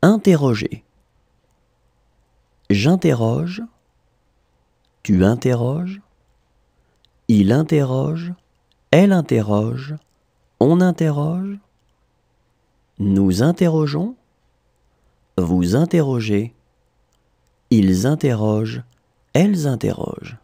Interroger. J'interroge. Tu interroges. Il interroge. Elle interroge. On interroge. Nous interrogeons. Vous interrogez. Ils interrogent. Elles interrogent.